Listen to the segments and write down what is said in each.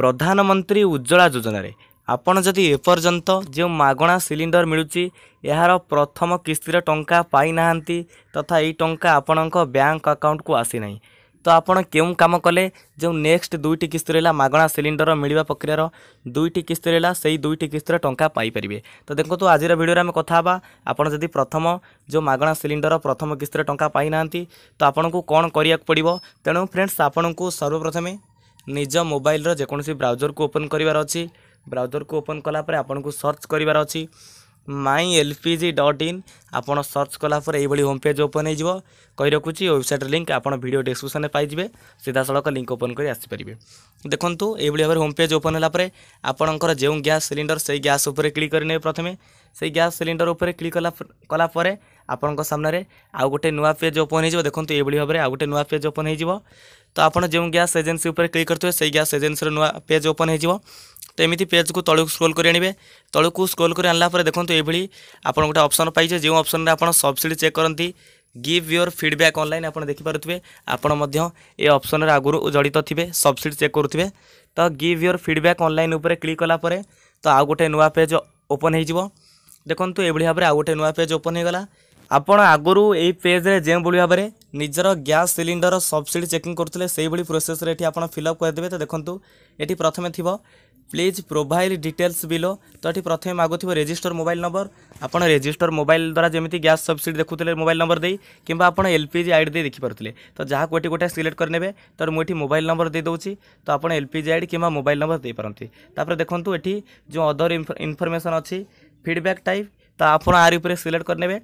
ପ୍ରଧାନମନ୍ତ୍ରୀ ଉଜ୍ଜଳା ଯୋଜନାରେ ଆପଣ ଯଦି ଏପର୍ଯ୍ୟନ୍ତ ଯେଉଁ ମାଗଣା ସିଲିଣ୍ଡର ମିଳୁଛି ଏହାର ପ୍ରଥମ କିସ୍ତିର ଟଙ୍କା ପାଇନାହାନ୍ତି ତଥା ଏଇ ଟଙ୍କା ଆପଣଙ୍କ ବ୍ୟାଙ୍କ ଆକାଉଣ୍ଟକୁ ଆସିନାହିଁ ତ ଆପଣ କେଉଁ କାମ କଲେ ଯେଉଁ ନେକ୍ସଟ ଦୁଇଟି କିସ୍ତି ରହିଲା ମାଗଣା ସିଲିଣ୍ଡର ମିଳିବା ପ୍ରକ୍ରିୟାର ଦୁଇଟି କିସ୍ତି ରହିଲା ସେଇ ଦୁଇଟି କିସ୍ତିରେ ଟଙ୍କା ପାଇପାରିବେ ତ ଦେଖନ୍ତୁ ଆଜିର ଭିଡ଼ିଓରେ ଆମେ କଥା ହେବା ଆପଣ ଯଦି ପ୍ରଥମ ଯେଉଁ ମାଗଣା ସିଲିଣ୍ଡର ପ୍ରଥମ କିସ୍ତିରେ ଟଙ୍କା ପାଇନାହାନ୍ତି ତ ଆପଣଙ୍କୁ କ'ଣ କରିବାକୁ ପଡ଼ିବ ତେଣୁ ଫ୍ରେଣ୍ଡସ୍ ଆପଣଙ୍କୁ ସର୍ବପ୍ରଥମେ ନିଜ ମୋବାଇଲର ଯେକୌଣସି ବ୍ରାଉଜରକୁ ଓପନ୍ କରିବାର ଅଛି ବ୍ରାଉଜରକୁ ଓପନ୍ କଲାପରେ ଆପଣଙ୍କୁ ସର୍ଚ୍ଚ କରିବାର ଅଛି my L P G dot in ଆପଣ ସର୍ଚ୍ଚ କଲା ପରେ ଏଇଭଳି ହୋମ୍ ପେଜ୍ ଓପନ୍ ହୋଇଯିବ କହି ରଖୁଛି ୱେବସାଇଟ୍ ଲିଙ୍କ୍ ଆପଣ ଭିଡ଼ିଓ ଡେସ୍କ୍ରିପସନ୍ରେ ପାଇଯିବେ ସିଧାସଳଖ ଲିଙ୍କ୍ ଓପନ୍ କରି ଆସିପାରିବେ ଦେଖନ୍ତୁ ଏଇଭଳି ଭାବରେ ହୋମ୍ ପେଜ୍ ଓପନ୍ ହେଲା ପରେ ଆପଣଙ୍କର ଯେଉଁ ଗ୍ୟାସ୍ ସିଲିଣ୍ଡର ସେଇ ଗ୍ୟାସ୍ ଉପରେ କ୍ଲିକ୍ କରିନେବେ ପ୍ରଥମେ ସେଇ ଗ୍ୟାସ୍ ସିଲିଣ୍ଡର ଉପରେ କ୍ଲିକ୍ କଲା କଲା ପରେ ଆପଣଙ୍କ ସାମ୍ନାରେ ଆଉ ଗୋଟେ ନୂଆ ପେଜ୍ ଓପନ୍ ହୋଇଯିବ ଦେଖନ୍ତୁ ଏଇଭଳି ଭାବରେ ଆଉ ଗୋଟେ ନୂଆ ପେଜ୍ ଓପନ୍ ହୋଇଯିବ ତ ଆପଣ ଯେଉଁ ଗ୍ୟାସ୍ ଏଜେନ୍ସି ଉପରେ କ୍ଲିକ୍ କରିଥିବେ ସେଇ ଗ୍ୟାସ୍ ଏଜେନ୍ସିର ନୂଆ ପେଜ୍ ଓପନ୍ ହୋଇଯିବ তো এমনি পেজকু তলকু স্ক্রোল করে আনবে তলকু স্ক্রোল করে আনলা পরে দেখুন এইভাবে আপনার গোটে অপসন পাইছে যে অপসনরে আপনার সবসিডি চেক করতে গিভ ইয়োর ফিডব্যাক অনলাইন আপনার দেখিপারে আপনার এই অপসনরে আগুর জড়িত থাকবে সবসিডি চেক করুবে তো গিভ ইয়োর ফিডব্যাক অনলাইন উপরে ক্লিক কলাপরে তো আউ গোটে নূয়া পেজ ওপন হয়ে যাব দেখুন এইভাবে ভাবে আউ গোটে নূয়া পেজ ওপন হয়ে গলা ଆପଣ ଆଗରୁ ଏହି ପେଜ୍ରେ ଯେଉଁଭଳି ଭାବରେ ନିଜର ଗ୍ୟାସ୍ ସିଲିଣ୍ଡର ସବସିଡ଼ି ଚେକିଂ କରୁଥିଲେ ସେଇଭଳି ପ୍ରୋସେସ୍ରେ ଏଠି ଆପଣ ଫିଲ୍ଅପ୍ କରିଦେବେ ତ ଦେଖନ୍ତୁ ଏଠି ପ୍ରଥମେ ଥିବ प्लीज प्रोभाइल डिटेल्स बिलो तो ये प्रथम मगुव थ रेजिस्टर मोबाइल नंबर आपड़ रेजिस्टर मोबाइल द्वारा जमी गैस सब्सीड देखुते मोबाइल नंबर दे कि आप एल पी जी आईडी देखिपुते तो जहाँ कौटी गोटे सिलेक्ट करने तो मुझे मोबाइल नंबर दे दूँ तो आप एल आई डी कि मोबाइल नंबर दे पारती देखो ये जो अदर इनफर्मेसन अच्छी फिडबैक् टाइप तो आप आर सिलेक्ट करने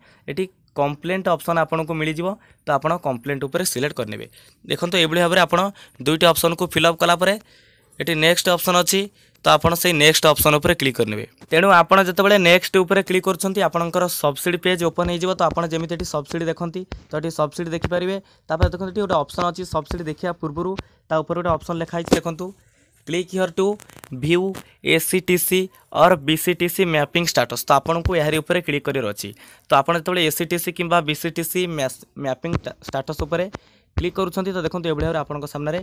कंप्लेंट ऑप्शन आपन को मिल जाव तो आप कंप्लेंट उपर सिलेक्ट करने देखो ये भाव दुईट अप्सन को फिलअप कालापर ये नेक्स्ट ऑप्शन अच्छी ତ ଆପଣ ସେଇ ନେକ୍ସଟ ଅପସନ୍ ଉପରେ କ୍ଲିକ୍ କରିନେବେ ତେଣୁ ଆପଣ ଯେତେବେଳେ ନେକ୍ସଟ ଉପରେ କ୍ଲିକ୍ କରୁଛନ୍ତି ଆପଣଙ୍କର ସବସିଡ଼ି ପେଜ୍ ଓପନ୍ ହେଇଯିବ ତ ଆପଣ ଯେମିତି ଏଠି ସବସିଡ଼ି ଦେଖନ୍ତି ତ ଏଠି ସବସିଡ଼ି ଦେଖିପାରିବେ ତାପରେ ଦେଖନ୍ତୁ ଏଠି ଗୋଟେ ଅପସନ୍ ଅଛି ସବସିଡ଼ି ଦେଖିବା ପୂର୍ବରୁ ତା ଉପରେ ଗୋଟେ ଅପସନ୍ ଲେଖା ହେଇଛି ଦେଖନ୍ତୁ click here to view A C T C or B C T C mapping status ତ ଆପଣଙ୍କୁ ଏହାରି ଉପରେ କ୍ଲିକ୍ କରିବାର ଅଛି ତ ଆପଣ ଯେତେବେଳେ ଏ ସି ଟି ସି କିମ୍ବା B C T C mapping status ଉପରେ ক্লিক করুଛନ୍ତି তো দেখুন এভাবে ভাবে আপনার সামনে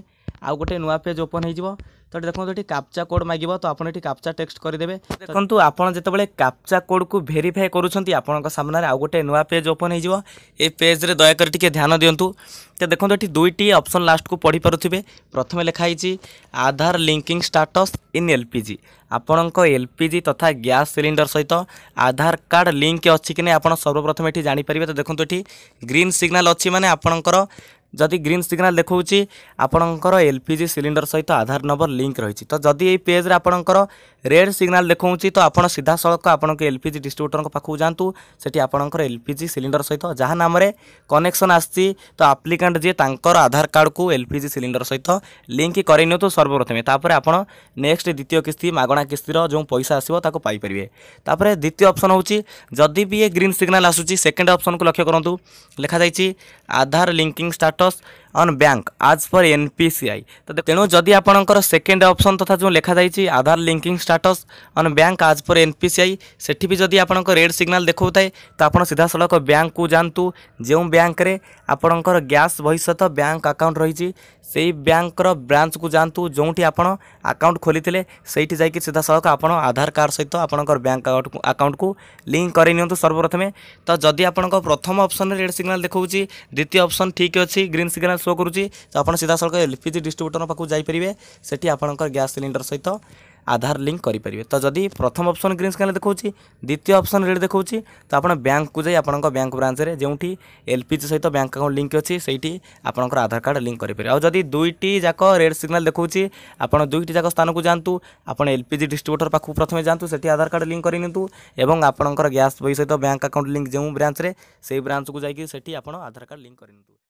আউ গোটে নূয়া পেজ ওপন হয়ে তো দেখুন এটি কাপচা কোড মাগিব তো আপনার এটি কাপচা টেক্সট করেদেবে দেখুন আপনার যেতবে কাপচা কোড কু ভেরিফাই করছেন আপনার সামনে আউ গোটে নূয়া পেজ ওপন হয়ে এই পেজ্রে দয়াকরি টিকি ধ্যান দিও তো দেখুন এটি দুইটি অপসন লাস্ট কু পড়ি পুথে প্রথমে লেখা হয়েছি Aadhaar linking status in LPG আপনার এলপিজি তথা গ্যাস সিলিন্ডর সহিত আধার কার্ড লিঙ্ক অছি কি না আপনার সর্বপ্রথমে এটি জাঁপারে তো দেখুন এটি গ্রিন সিগনাল অ মানে আপনার যদি গ্রিন সিগনাল দেখাଉଛି আপনার এলপিজি সিলিন্ডর সহিত আধার নম্বর লিঙ্ক রয়েছে তো যদি এই পেজ্রে আপনার রেড সিগনাল দেখাଉଛି তো আপনার সিধাসলখ আপনার এলপিজি ডিস্ট্রিব্যুটর পাখু যাতে সেটি আপনার এলপিজি সিলিন্ডর সহিত যা নামে কনেকশন আসছে তো আপ্লিকাট যে তাঁর আধার কার্ডক এলপিজি সিলিন্ডর সহিত লিঙ্ক করে নিও সর্বপ্রথমে তাপরে আপনার নেক্সট দ্বিতীয় কিস্তি মাগণা কিস্তির যে পয়সা আসব তাকে পাইপারে তাপরে দ্বিতীয় অপশন হচ্ছে যদি বি এ গ্রিন সিগনাল আসুচি সেকেন্ড অপশন কু লক্ষ্য করতু লেখা যাই আধার লিঙ্কিং স্টার্টর ます。অন ব্যাঙ্ক আজ ফর এনপিসিআই তেণু যদি আপনার সেকেন্ড অপসন তথা যে লেখা যাই Aadhaar linking status on bank as for NPCI সেটি বি যদি আপনার রেড সিগনাল দেখাও থাকে তো আপনার সিধাসলখ ব্যাঙ্কু যাতে যে ব্যাঙ্করে আপনার গ্যাস ভবিষ্যৎ ব্যাঙ্ক আকাউন্ট রয়েছে সেই ব্যাঙ্কর ব্রাঞ্চকু যাতে যেটি আপনার আকাউন্ট খোলিলে সেইটি যাই সিধাসলখ আপনার আধার কার্ড সহ আপনার ব্যাঙ্ক আকাউন্টকু লিঙ্ক করে নিউ সর্বপ্রথমে তো যদি আপনার প্রথম অপসন রেড সিগনাল দেখাও দ্বিতীয় অপসন ঠিক অছি গ্রিন সিগনাল ସୋ କରୁଛି ତ ଆପଣ ସିଧାସଳଖ ଏଲ୍ ପି ଜି ଡିଷ୍ଟ୍ରିବ୍ୟୁଟର ପାଖକୁ ଯାଇପାରିବେ ସେଠି ଆପଣଙ୍କର ଗ୍ୟାସ୍ ସିଲିଣ୍ଡର ସହିତ ଆଧାର ଲିଙ୍କ୍ କରିପାରିବେ ତ ଯଦି ପ୍ରଥମ ଅପସନ୍ ଗ୍ରୀନ୍ ସ୍କାନ୍ରେ ଦେଖାଉଛି ଦ୍ୱିତୀୟ ଅପସନ୍ ରେଡ଼୍ ଦେଖାଉଛି ତ ଆପଣ ବ୍ୟାଙ୍କକୁ ଯାଇ ଆପଣଙ୍କ ବ୍ୟାଙ୍କ ବ୍ରାଞ୍ଚରେ ଯେଉଁଠି ଏଲ୍ ପି ଜି ସହିତ ବ୍ୟାଙ୍କ ଆକାଉଣ୍ଟ ଲିଙ୍କ୍ ଅଛି ସେଇଠି ଆପଣଙ୍କର ଆଧାର କାର୍ଡ଼ ଲିଙ୍କ୍ କରିପାରିବେ ଆଉ ଯଦି ଦୁଇଟି ଯାକ ରେଡ଼୍ ସିଗ୍ନାଲ୍ ଦେଖାଉଛି ଆପଣ ଦୁଇଟି ଯାକ ସ୍ଥାନକୁ ଯାଆନ୍ତୁ ଆପଣ ଏଲ୍ ପି ଜି ଡିଷ୍ଟ୍ରିବ୍ୟୁଟର ପାଖକୁ ପ୍ରଥମେ ଯାଆନ୍ତୁ ସେଠି ଆଧାର କାର୍ଡ଼ ଲିଙ୍କ୍ କରିନିଅନ୍ତୁ ଏବଂ ଆପଣଙ୍କର ଗ୍ୟାସ୍ ବହି ସହିତ ବ୍ୟାଙ୍କ ଆକାଉଣ୍ଟ ଲିଙ୍କ୍ ଯେଉଁ ବ୍ରାଞ୍ଚରେ ସେଇ ବ୍ରାଞ୍ଚକୁ ଯାଇକି ସେଠି ଆପଣ ଆଧାର କାର୍ଡ଼ ଲିଙ୍କ୍ କରିନିଅନ୍ତୁ